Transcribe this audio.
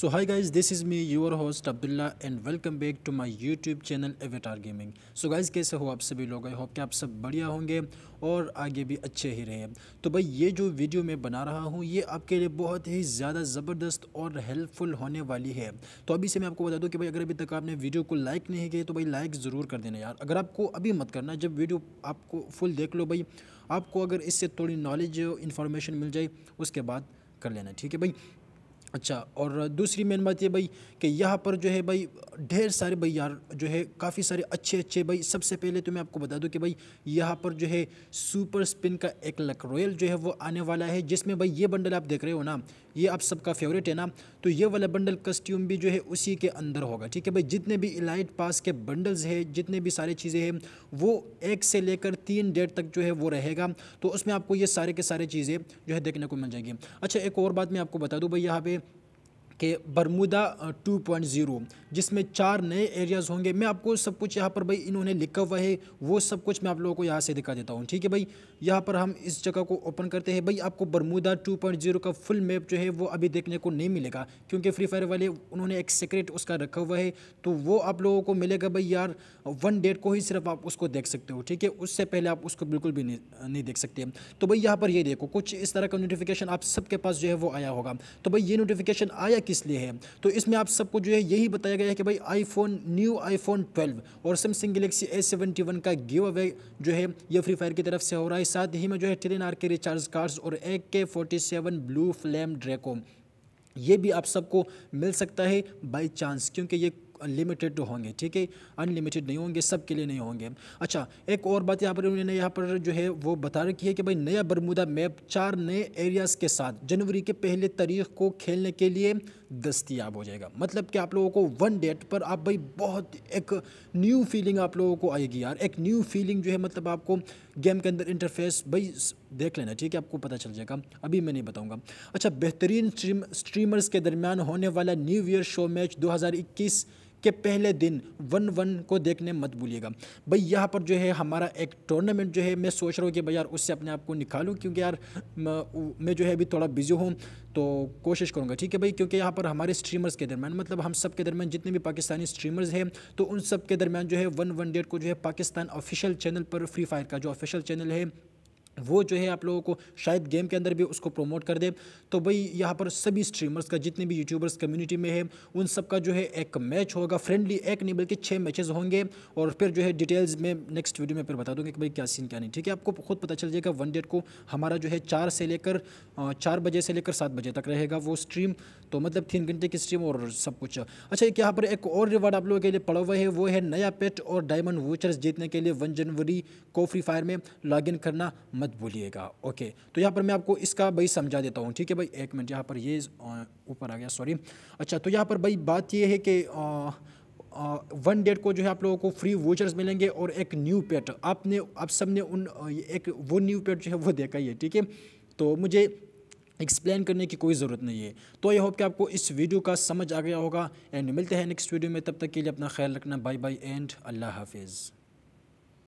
so hi guys this is me your host Abdullah and welcome back to my YouTube channel avatar gaming so guys कैसे हो आप सभी लोग I hope कि आप सब बढ़िया होंगे और आगे भी अच्छे ही रहें तो भाई ये जो वीडियो मैं बना रहा हूँ ये आपके लिए बहुत ही ज़्यादा ज़बरदस्त और हेल्पफुल होने वाली है तो अभी से मैं आपको बता दूँ कि भाई अगर अभी तक आपने वीडियो को लाइक नहीं किया तो भाई लाइक ज़रूर कर देना यार अगर आपको अभी मत करना जब वीडियो आपको फुल देख लो भाई आपको अगर इससे थोड़ी नॉलेज इन्फॉर्मेशन मिल जाए उसके बाद कर लेना ठीक है भाई अच्छा और दूसरी मेन बात ये भाई कि यहाँ पर जो है भाई ढेर सारे भाई यार जो है काफ़ी सारे अच्छे अच्छे भाई सबसे पहले तो मैं आपको बता दूं कि भाई यहाँ पर जो है सुपर स्पिन का एक लक रॉयल जो है वो आने वाला है जिसमें भाई ये बंडल आप देख रहे हो ना ये आप सबका फेवरेट है ना तो ये वाला बंडल कस्ट्यूम भी जो है उसी के अंदर होगा ठीक है भाई जितने भी इलाइट पास के बंडल्स है जितने भी सारी चीज़ें हैं वो एक से लेकर तीन डेट तक जो है वो रहेगा तो उसमें आपको ये सारे के सारे चीज़ें जो है देखने को मिल जाएंगी अच्छा एक और बात मैं आपको बता दूँ भाई यहाँ पर कि बरमुदा 2.0 जिसमें चार नए एरियाज़ होंगे मैं आपको सब कुछ यहाँ पर भाई इन्होंने लिखा हुआ है वो सब कुछ मैं आप लोगों को यहाँ से दिखा देता हूँ ठीक है भाई यहाँ पर हम इस जगह को ओपन करते हैं भाई आपको बरमूदा 2.0 का फुल मैप जो है वो अभी देखने को नहीं मिलेगा क्योंकि फ्री फायर वाले उन्होंने एक सीक्रेट उसका रखा हुआ है तो वो आप लोगों को मिलेगा भाई यार वन डेट को ही सिर्फ आप उसको देख सकते हो ठीक है उससे पहले आप उसको बिल्कुल भी नहीं, नहीं देख सकते तो भाई यहाँ पर ये देखो कुछ इस तरह का नोटिफिकेशन आप सबके पास जो है वो आया होगा तो भाई ये नोटिफिकेशन आया किस लिए है तो इसमें आप सबको जो है यही बताया गया है कि भाई आईफोन न्यू आईफोन 12 और Samsung Galaxy A seventy one का गिव अवे जो है ये फ्री फायर की तरफ से हो रहा है साथ ही में जो है ट्रेन आर के रिचार्ज कार्ड्स और A K forty seven blue flame Draco ये भी आप सबको मिल सकता है बाई चांस क्योंकि ये तो होंगे ठीक है अनलिमिटेड नहीं होंगे सब के लिए नहीं होंगे अच्छा एक और बात यहाँ पर उन्होंने यहाँ पर जो है वो बता रखी है कि भाई नया बरमूदा मैप चार नए एरियाज़ के साथ जनवरी के पहले तारीख को खेलने के लिए दस्तियाब हो जाएगा मतलब कि आप लोगों को वन डेट पर आप भाई बहुत एक न्यू फीलिंग आप लोगों को आएगी यार एक न्यू फीलिंग जो है मतलब आपको गेम के अंदर इंटरफेस भाई देख लेना ठीक है आपको पता चल जाएगा अभी मैं नहीं बताऊंगा अच्छा बेहतरीन स्ट्रीम, स्ट्रीमर्स के दरमियान होने वाला न्यू ईयर शो मैच 2021 के पहले दिन वन वन को देखने मत भूलिएगा भाई यहाँ पर जो है हमारा एक टूर्नामेंट जो है मैं सोच रहा हूँ कि भाई यार उससे अपने आप को निकालूँ क्योंकि यार मैं जो है अभी थोड़ा बिजी हूँ तो कोशिश करूँगा ठीक है भाई क्योंकि यहाँ पर हमारे स्ट्रीमर्स के दरमियान मतलब हम सब के दरमियान जितने भी पाकिस्तानी स्ट्रीमर्स हैं तो उन सब के दरमियान जो है वन वन डेट को जो है पाकिस्तान ऑफिशियल चैनल पर फ्री फायर का जो ऑफिशियल चैनल है वो जो है आप लोगों को शायद गेम के अंदर भी उसको प्रमोट कर दे तो भाई यहाँ पर सभी स्ट्रीमर्स का जितने भी यूट्यूबर्स कम्युनिटी में है उन सब का जो है एक मैच होगा फ्रेंडली एक नहीं बल्कि छः मैचेस होंगे और फिर जो है डिटेल्स में नेक्स्ट वीडियो में फिर बता दूंगा कि भाई क्या सीन क्या नहीं ठीक है आपको खुद पता चल जाएगा वन डेट को हमारा जो है चार से लेकर चार बजे से लेकर सात बजे तक रहेगा वो स्ट्रीम तो मतलब तीन घंटे की स्ट्रीम और सब कुछ अच्छा एक यहाँ पर एक और रिवार्ड आप लोगों के लिए पड़ा हुआ है वो है नया पेट और डायमंड वोचर्स जीतने के लिए वन जनवरी को फ्री फायर में लॉग करना मत भूलिएगा ओके तो यहाँ पर मैं आपको इसका भाई समझा देता हूँ ठीक है भाई एक मिनट यहाँ पर ये ऊपर आ गया सॉरी अच्छा तो यहाँ पर भाई बात ये है कि वन डेट को जो है आप लोगों को फ्री वोचर्स मिलेंगे और एक न्यू पेट आपने आप सब ने उन एक वो न्यू पेट जो है वो देखा ही है ठीक है तो मुझे एक्सप्लेन करने की कोई ज़रूरत नहीं है तो आई होप कि आपको इस वीडियो का समझ आ गया होगा एंड मिलते हैं नेक्स्ट वीडियो में तब तक के लिए अपना ख्याल रखना बाय बाय एंड अल्लाह हाफिज़